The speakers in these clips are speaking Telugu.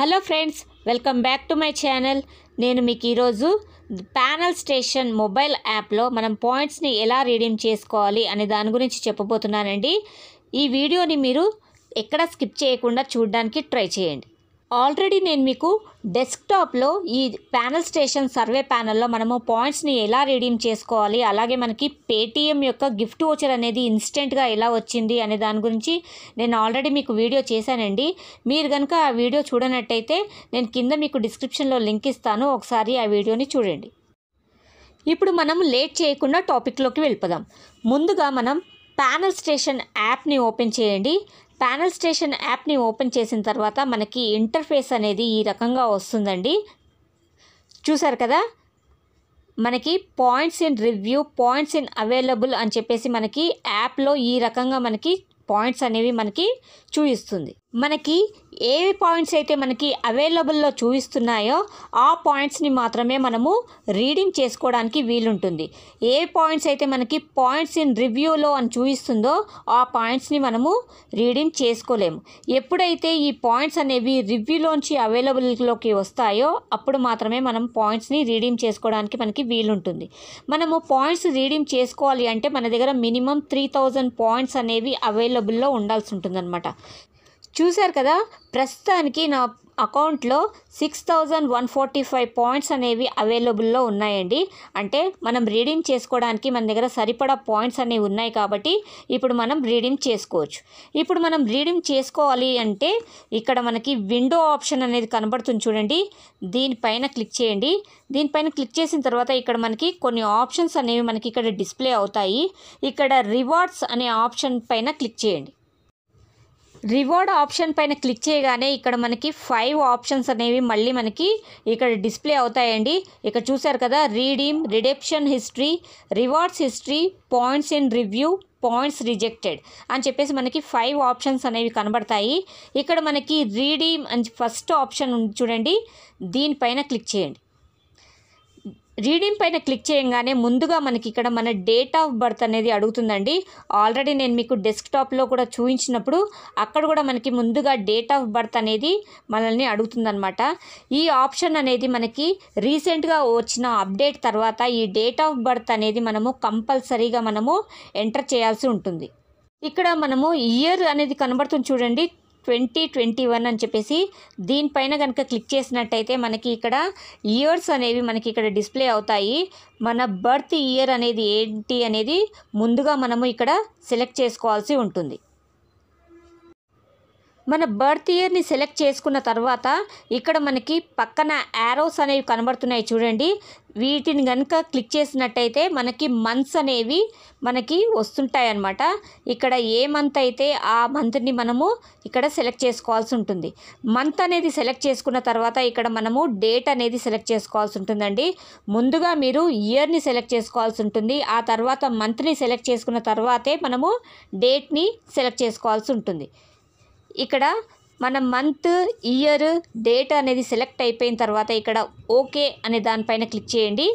hello friends welcome back to my channel నేను మీకు ఈరోజు ప్యానల్ స్టేషన్ మొబైల్ యాప్లో మనం పాయింట్స్ని ఎలా రీడీమ్ చేసుకోవాలి అనే దాని గురించి చెప్పబోతున్నానండి ఈ వీడియోని మీరు ఎక్కడ స్కిప్ చేయకుండా చూడడానికి ట్రై చేయండి ఆల్రెడీ నేను మీకు డెస్క్టాప్లో ఈ ప్యానల్ స్టేషన్ సర్వే ప్యానల్లో మనము పాయింట్స్ని ఎలా రిడీమ్ చేసుకోవాలి అలాగే మనకి పేటీఎం యొక్క గిఫ్ట్ ఓచర్ అనేది ఇన్స్టెంట్గా ఎలా వచ్చింది అనే దాని గురించి నేను ఆల్రెడీ మీకు వీడియో చేశానండి మీరు కనుక ఆ వీడియో చూడనట్టయితే నేను కింద మీకు డిస్క్రిప్షన్లో లింక్ ఇస్తాను ఒకసారి ఆ వీడియోని చూడండి ఇప్పుడు మనం లేట్ చేయకుండా టాపిక్లోకి వెళ్ళిపోదాం ముందుగా మనం ప్యానల్ స్టేషన్ యాప్ని ఓపెన్ చేయండి ప్యానల్ స్టేషన్ యాప్ని ఓపెన్ చేసిన తర్వాత మనకి ఇంటర్ఫేస్ అనేది ఈ రకంగా వస్తుందండి చూసారు కదా మనకి points in review points in available అని చెప్పేసి మనకి యాప్లో ఈ రకంగా మనకి పాయింట్స్ అనేవి మనకి చూపిస్తుంది మనకి ఏవి పాయింట్స్ అయితే మనకి అవైలబుల్లో చూపిస్తున్నాయో ఆ పాయింట్స్ని మాత్రమే మనము రీడింగ్ చేసుకోవడానికి వీలుంటుంది ఏ పాయింట్స్ అయితే మనకి పాయింట్స్ ఇన్ రివ్యూలో అని చూపిస్తుందో ఆ పాయింట్స్ని మనము రీడింగ్ చేసుకోలేము ఎప్పుడైతే ఈ పాయింట్స్ అనేవి రివ్యూలోంచి అవైలబుల్లోకి వస్తాయో అప్పుడు మాత్రమే మనం పాయింట్స్ని రీడింగ్ చేసుకోవడానికి మనకి వీలుంటుంది మనము పాయింట్స్ రీడింగ్ చేసుకోవాలి అంటే మన దగ్గర మినిమం త్రీ థౌజండ్ పాయింట్స్ అనేవి అవైలబుల్లో ఉండాల్సి ఉంటుందన్నమాట చూశారు కదా ప్రస్తుతానికి నా అకౌంట్లో six thousand one forty five points అనేవి అవైలబుల్లో ఉన్నాయండి అంటే మనం రీడింగ్ చేసుకోవడానికి మన దగ్గర సరిపడా పాయింట్స్ అనేవి ఉన్నాయి కాబట్టి ఇప్పుడు మనం రీడింగ్ చేసుకోవచ్చు ఇప్పుడు మనం రీడింగ్ చేసుకోవాలి అంటే ఇక్కడ మనకి విండో ఆప్షన్ అనేది కనబడుతుంది చూడండి దీనిపైన క్లిక్ చేయండి దీనిపైన క్లిక్ చేసిన తర్వాత ఇక్కడ మనకి కొన్ని ఆప్షన్స్ అనేవి మనకి ఇక్కడ డిస్ప్లే అవుతాయి ఇక్కడ రివార్డ్స్ అనే ఆప్షన్ పైన క్లిక్ చేయండి రివార్డ్ ఆప్షన్ పైన క్లిక్ చేయగానే ఇక్కడ మనకి ఫైవ్ ఆప్షన్స్ అనేవి మళ్ళీ మనకి ఇక్కడ డిస్ప్లే అవుతాయండి ఇక్కడ చూసారు కదా redeem redemption history rewards history points in review points rejected అని చెప్పేసి మనకి ఫైవ్ ఆప్షన్స్ అనేవి కనబడతాయి ఇక్కడ మనకి రీడీమ్ అని ఫస్ట్ ఆప్షన్ ఉంది చూడండి దీనిపైన క్లిక్ చేయండి రీడింగ్ పైన క్లిక్ చేయగానే ముందుగా మనకి ఇక్కడ మన డేట్ ఆఫ్ బర్త్ అనేది అడుగుతుందండి ఆల్రెడీ నేను మీకు డెస్క్టాప్లో కూడా చూపించినప్పుడు అక్కడ కూడా మనకి ముందుగా డేట్ ఆఫ్ బర్త్ అనేది మనల్ని అడుగుతుందనమాట ఈ ఆప్షన్ అనేది మనకి రీసెంట్గా వచ్చిన అప్డేట్ తర్వాత ఈ డేట్ ఆఫ్ బర్త్ అనేది మనము కంపల్సరీగా మనము ఎంటర్ చేయాల్సి ఉంటుంది ఇక్కడ మనము ఇయర్ అనేది కనబడుతుంది చూడండి ట్వంటీ ట్వంటీ వన్ అని చెప్పేసి దీనిపైన కనుక క్లిక్ చేసినట్టయితే మనకి ఇక్కడ ఇయర్స్ అనేవి మనకి ఇక్కడ డిస్ప్లే అవుతాయి మన బర్త్ ఇయర్ అనేది ఏంటి అనేది ముందుగా మనము ఇక్కడ సెలెక్ట్ చేసుకోవాల్సి ఉంటుంది మన బర్త్ ఇయర్ని సెలెక్ట్ చేసుకున్న తర్వాత ఇక్కడ మనకి పక్కన యారోస్ అనేవి కనబడుతున్నాయి చూడండి వీటిని కనుక క్లిక్ చేసినట్టయితే మనకి మంత్స్ అనేవి మనకి వస్తుంటాయి అన్నమాట ఇక్కడ ఏ మంత్ అయితే ఆ మంత్ని మనము ఇక్కడ సెలెక్ట్ చేసుకోవాల్సి ఉంటుంది మంత్ అనేది సెలెక్ట్ చేసుకున్న తర్వాత ఇక్కడ మనము డేట్ అనేది సెలెక్ట్ చేసుకోవాల్సి ఉంటుందండి ముందుగా మీరు ఇయర్ని సెలెక్ట్ చేసుకోవాల్సి ఉంటుంది ఆ తర్వాత మంత్ని సెలెక్ట్ చేసుకున్న తర్వాతే మనము డేట్ని సెలెక్ట్ చేసుకోవాల్సి ఉంటుంది ఇక్కడ మన మంత్ ఇయర్ డేట్ అనేది సెలెక్ట్ అయిపోయిన తర్వాత ఇక్కడ ఓకే అనే దానిపైన క్లిక్ చేయండి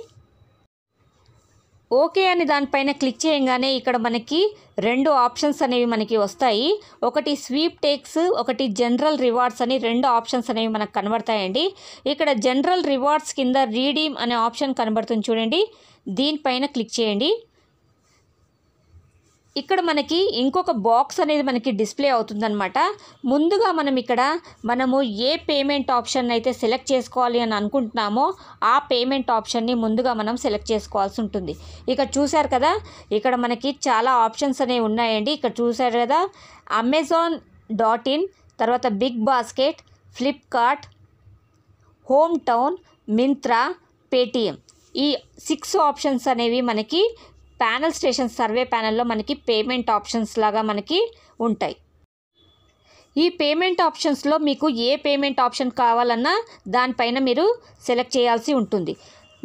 ఓకే అనే దానిపైన క్లిక్ చేయగానే ఇక్కడ మనకి రెండు ఆప్షన్స్ అనేవి మనకి వస్తాయి ఒకటి స్వీప్ టేక్స్ ఒకటి జనరల్ రివార్డ్స్ అని రెండు ఆప్షన్స్ అనేవి మనకు కనబడతాయండి ఇక్కడ జనరల్ రివార్డ్స్ కింద రీడీమ్ అనే ఆప్షన్ కనబడుతుంది చూడండి దీనిపైన క్లిక్ చేయండి ఇక్కడ మనకి ఇంకొక బాక్స్ అనేది మనకి డిస్ప్లే అవుతుందనమాట ముందుగా మనం ఇక్కడ మనము ఏ పేమెంట్ ఆప్షన్ అయితే సెలెక్ట్ చేసుకోవాలి అని అనుకుంటున్నామో ఆ పేమెంట్ ఆప్షన్ని ముందుగా మనం సెలెక్ట్ చేసుకోవాల్సి ఉంటుంది ఇక్కడ చూశారు కదా ఇక్కడ మనకి చాలా ఆప్షన్స్ అనేవి ఉన్నాయండి ఇక్కడ చూశారు కదా అమెజాన్ డాట్ ఇన్ తర్వాత BigBasket Flipkart Hometown Myntra Paytm ఈ సిక్స్ ఆప్షన్స్ అనేవి మనకి ప్యానల్ స్టేషన్ సర్వే ప్యానల్లో మనకి పేమెంట్ ఆప్షన్స్ లాగా మనకి ఉంటాయి ఈ పేమెంట్ ఆప్షన్స్లో మీకు ఏ పేమెంట్ ఆప్షన్ కావాలన్నా దానిపైన మీరు సెలెక్ట్ చేయాల్సి ఉంటుంది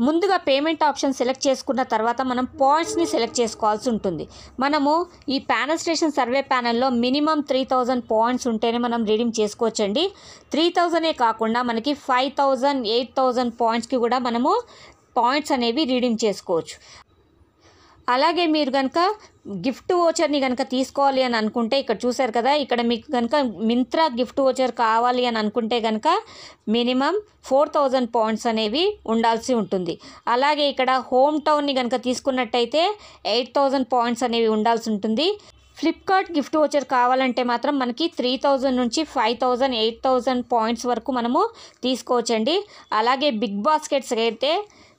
ముందుగా పేమెంట్ ఆప్షన్ సెలెక్ట్ చేసుకున్న తర్వాత మనం పాయింట్స్ని సెలెక్ట్ చేసుకోవాల్సి ఉంటుంది మనము ఈ ప్యానల్ స్టేషన్ సర్వే ప్యానల్లో మినిమం త్రీ థౌజండ్ పాయింట్స్ ఉంటేనే మనం రీడింగ్ చేసుకోవచ్చండి త్రీ థౌజండే కాకుండా మనకి ఫైవ్ థౌజండ్ ఎయిట్ థౌజండ్ పాయింట్స్కి కూడా మనము పాయింట్స్ అనేవి రీడింగ్ చేసుకోవచ్చు అలాగే మీరు కనుక గిఫ్ట్ ఓచర్ని కనుక తీసుకోవాలి అని అనుకుంటే ఇక్కడ చూసారు కదా ఇక్కడ మీకు కనుక మింత్రా గిఫ్ట్ ఓచర్ కావాలి అని అనుకుంటే కనుక మినిమం ఫోర్ థౌజండ్ పాయింట్స్ అనేవి ఉండాల్సి ఉంటుంది అలాగే ఇక్కడ హోమ్ టౌన్ని కనుక తీసుకున్నట్టయితే ఎయిట్ థౌజండ్ పాయింట్స్ అనేవి ఉండాల్సి ఉంటుంది ఫ్లిప్కార్ట్ గిఫ్ట్ ఓచర్ కావాలంటే మాత్రం మనకి త్రీ థౌజండ్ నుంచి five thousand eight thousand points వరకు మనము తీసుకోవచ్చండి అలాగే బిగ్ బాస్కెట్స్ అయితే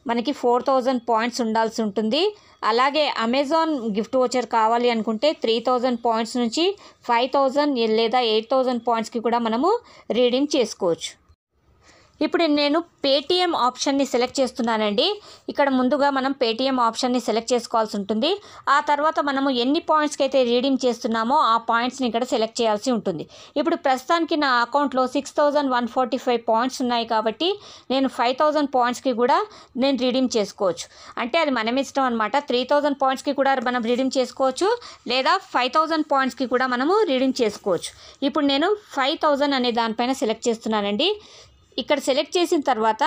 మనకి ఫోర్ థౌజండ్ పాయింట్స్ ఉండాల్సి ఉంటుంది అలాగే అమెజాన్ గిఫ్ట్ వచ్చర్ కావాలి అనుకుంటే త్రీ థౌజండ్ పాయింట్స్ నుంచి ఫైవ్ థౌజండ్ లేదా ఎయిట్ థౌజండ్ పాయింట్స్కి కూడా మనము రీడింగ్ చేసుకోవచ్చు ఇప్పుడు నేను పేటీఎం ఆప్షన్ని సెలెక్ట్ చేస్తున్నానండి ఇక్కడ ముందుగా మనం పేటీఎం ఆప్షన్ని సెలెక్ట్ చేసుకోవాల్సి ఉంటుంది ఆ తర్వాత మనము ఎన్ని పాయింట్స్కి అయితే రీడింగ్ చేస్తున్నామో ఆ పాయింట్స్ని ఇక్కడ సెలెక్ట్ చేయాల్సి ఉంటుంది ఇప్పుడు ప్రస్తుతానికి నా అకౌంట్లో six thousand one forty five points ఉన్నాయి కాబట్టి నేను ఫైవ్ థౌజండ్ పాయింట్స్కి కూడా నేను రీడీమ్ చేసుకోవచ్చు అంటే అది మనం ఇష్టం అనమాట త్రీ థౌజండ్ పాయింట్స్కి కూడా మనం రీడీమ్ చేసుకోవచ్చు లేదా ఫైవ్ థౌజండ్ పాయింట్స్కి కూడా మనము రీడీమ్ చేసుకోవచ్చు ఇప్పుడు నేను ఫైవ్ థౌజండ్ అనే దానిపైన సెలెక్ట్ చేస్తున్నానండి ఇక్కడ సెలెక్ట్ చేసిన తర్వాత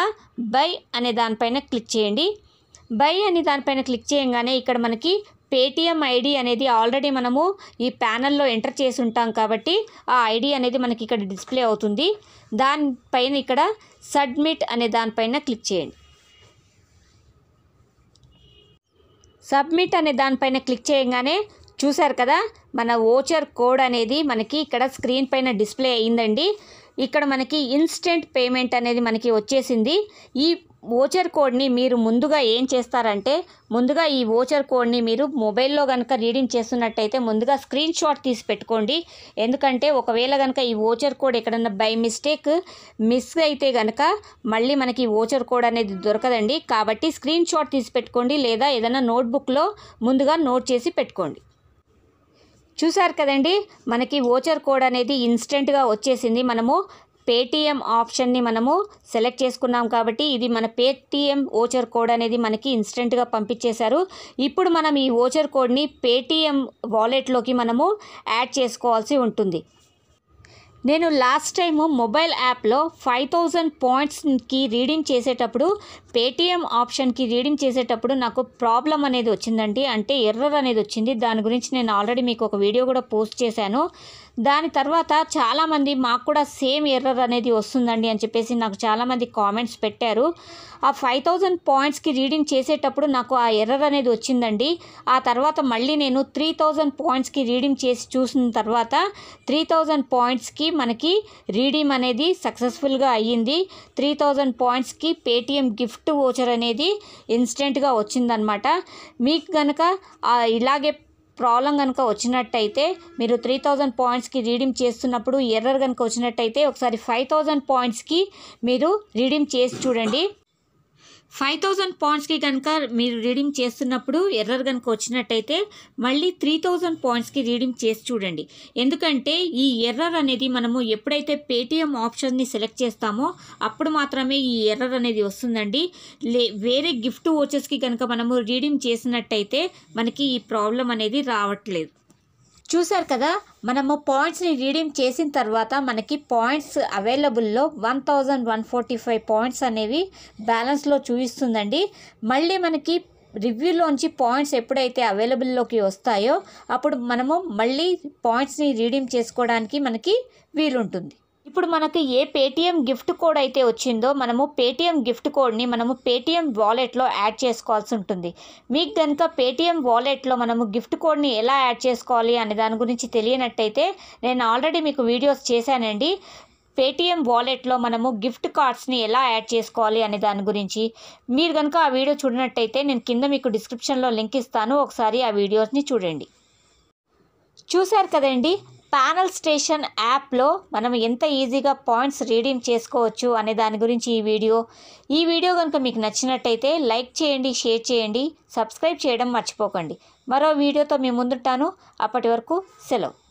బై అనే దానిపైన క్లిక్ చేయండి బై అనే దానిపైన క్లిక్ చేయగానే ఇక్కడ మనకి పేటిఎం ఐడి అనేది ఆల్రెడీ మనము ఈ ప్యానల్లో ఎంటర్ చేసి ఉంటాం కాబట్టి ఆ ఐడి అనేది మనకి ఇక్కడ డిస్ప్లే అవుతుంది దానిపైన ఇక్కడ సబ్మిట్ అనే దానిపైన క్లిక్ చేయండి సబ్మిట్ అనే దానిపైన క్లిక్ చేయగానే చూశారు కదా మన ఓచర్ కోడ్ అనేది మనకి ఇక్కడ స్క్రీన్ పైన డిస్ప్లే అయిందండి ఇక్కడ మనకి ఇన్స్టెంట్ పేమెంట్ అనేది మనకి వచ్చేసింది ఈ ఓచర్ కోడ్ని మీరు ముందుగా ఏం చేస్తారంటే ముందుగా ఈ ఓచర్ కోడ్ని మీరు మొబైల్లో కనుక రీడింగ్ చేస్తున్నట్టయితే ముందుగా స్క్రీన్ షాట్ తీసి పెట్టుకోండి ఎందుకంటే ఒకవేళ కనుక ఈ ఓచర్ కోడ్ ఎక్కడన్నా బై మిస్టేక్ మిస్ అయితే కనుక మళ్ళీ మనకి ఓచర్ కోడ్ అనేది దొరకదండి కాబట్టి స్క్రీన్ షాట్ తీసి పెట్టుకోండి లేదా ఏదైనా నోట్బుక్లో ముందుగా నోట్ చేసి పెట్టుకోండి చూసారు కదండి మనకి ఓచర్ కోడ్ అనేది ఇన్స్టెంట్గా వచ్చేసింది మనము పేటీఎం ఆప్షన్ని మనము సెలెక్ట్ చేసుకున్నాం కాబట్టి ఇది మన పేటీఎం ఓచర్ కోడ్ అనేది మనకి ఇన్స్టెంట్గా పంపించేశారు ఇప్పుడు మనం ఈ ఓచర్ కోడ్ని పేటీఎం వాలెట్లోకి మనము యాడ్ చేసుకోవాల్సి ఉంటుంది నేను లాస్ట్ టైము మొబైల్ యాప్లో ఫైవ్ థౌజండ్ పాయింట్స్కి రీడింగ్ చేసేటప్పుడు పేటీఎం ఆప్షన్కి రీడింగ్ చేసేటప్పుడు నాకు ప్రాబ్లం అనేది వచ్చిందండి అంటే ఎర్రర్ అనేది వచ్చింది దాని గురించి నేను ఆల్రెడీ మీకు ఒక వీడియో కూడా పోస్ట్ చేశాను దాని తర్వాత చాలామంది మాకు కూడా సేమ్ ఎర్రర్ అనేది వస్తుందండి అని చెప్పేసి నాకు చాలామంది కామెంట్స్ పెట్టారు ఆ ఫైవ్ థౌజండ్ పాయింట్స్కి రీడింగ్ చేసేటప్పుడు నాకు ఆ ఎర్రర్ అనేది వచ్చిందండి ఆ తర్వాత మళ్ళీ నేను త్రీ థౌజండ్ పాయింట్స్కి రీడింగ్ చేసి చూసిన తర్వాత త్రీ థౌజండ్ పాయింట్స్కి మనకి రీడీమ్ అనేది సక్సెస్ఫుల్గా అయ్యింది త్రీ థౌజండ్ పాయింట్స్కి పేటీఎం గిఫ్ట్ ఓచర్ అనేది ఇన్స్టెంట్గా వచ్చిందనమాట మీకు కనుక ఇలాగే ప్రాబ్లం కనుక వచ్చినట్టయితే మీరు త్రీ థౌజండ్ పాయింట్స్కి రీడీమ్ చేస్తున్నప్పుడు ఎర్రర్ కనుక వచ్చినట్టయితే ఒకసారి ఫైవ్ థౌజండ్ పాయింట్స్కి మీరు రీడీమ్ చేసి చూడండి ఫైవ్ థౌజండ్ పాయింట్స్కి కనుక మీరు రీడింగ్ చేస్తున్నప్పుడు ఎర్రర్ కనుక వచ్చినట్టయితే మళ్ళీ త్రీ థౌజండ్ పాయింట్స్కి రీడింగ్ చేసి చూడండి ఎందుకంటే ఈ ఎర్రర్ అనేది మనము ఎప్పుడైతే పేటీఎం ఆప్షన్ని సెలెక్ట్ చేస్తామో అప్పుడు మాత్రమే ఈ ఎర్రర్ అనేది వస్తుందండి లే వేరే గిఫ్ట్ ఓచెస్కి కనుక మనము రీడింగ్ చేసినట్టయితే మనకి ఈ ప్రాబ్లం అనేది రావట్లేదు చూశారు కదా మనము పాయింట్స్ని రీడీమ్ చేసిన తర్వాత మనకి పాయింట్స్ అవైలబుల్లో one thousand one forty five points అనేవి బ్యాలెన్స్లో చూపిస్తుందండి మళ్ళీ మనకి రివ్యూలోంచి పాయింట్స్ ఎప్పుడైతే అవైలబుల్లోకి వస్తాయో అప్పుడు మనము మళ్ళీ పాయింట్స్ని రీడీమ్ చేసుకోవడానికి మనకి వీలుంటుంది ఇప్పుడు మనకు ఏ పేటిఎం గిఫ్ట్ కోడ్ అయితే వచ్చిందో మనము పేటిఎం గిఫ్ట్ కోడ్ని మనము పేటిఎం వాలెట్లో యాడ్ చేసుకోవాల్సి ఉంటుంది మీకు కనుక పేటిఎం వాలెట్లో మనము గిఫ్ట్ కోడ్ని ఎలా యాడ్ చేసుకోవాలి అనే దాని గురించి తెలియనట్టయితే నేను ఆల్రెడీ మీకు వీడియోస్ చేశానండి పేటిఎం వాలెట్లో మనము గిఫ్ట్ కార్డ్స్ని ఎలా యాడ్ చేసుకోవాలి అనే దాని గురించి మీరు కనుక ఆ వీడియో చూడనట్టయితే నేను కింద మీకు డిస్క్రిప్షన్లో లింక్ ఇస్తాను ఒకసారి ఆ వీడియోస్ని చూడండి చూశారు కదండి ప్యానల్ స్టేషన్ యాప్లో మనం ఎంత ఈజీగా పాయింట్స్ రీడీమ్ చేసుకోవచ్చు అనే దాని గురించి ఈ వీడియో ఈ వీడియో కనుక మీకు నచ్చినట్టయితే లైక్ చేయండి షేర్ చేయండి సబ్స్క్రైబ్ చేయడం మర్చిపోకండి మరో వీడియోతో మీ ముందుంటాను అప్పటి వరకు సెలవు